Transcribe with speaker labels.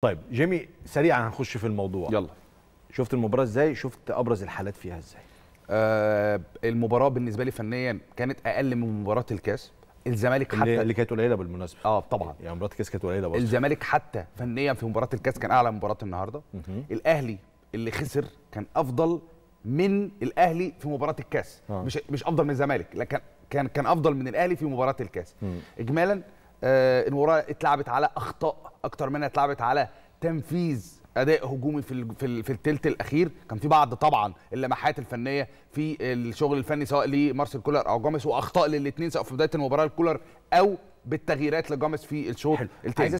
Speaker 1: طيب جيمي سريعا هنخش في الموضوع يلا شفت المباراه ازاي شفت ابرز الحالات فيها ازاي آه المباراه بالنسبه لي فنيا كانت اقل من مباراه الكاس الزمالك حتى اللي كانت قليله بالمناسبه اه طبعا يعني مباراه الكاس كانت قليله بس الزمالك حتى فنيا في مباراه الكاس كان اعلى من مباراه النهارده الاهلي اللي خسر كان افضل من الاهلي في مباراه الكاس آه. مش مش افضل من الزمالك لكن كان كان افضل من الاهلي في مباراه الكاس اجمالا آه المباراه اتلعبت على اخطاء اكتر منها اتلعبت على تنفيذ اداء هجومي في في في الثلث الاخير كان في بعض طبعا اللمحات الفنيه في الشغل الفني سواء لمارسيل كولر او جامس واخطاء للاثنين سواء في بدايه المباراه لكولر او بالتغييرات لجامس في الشوط الثاني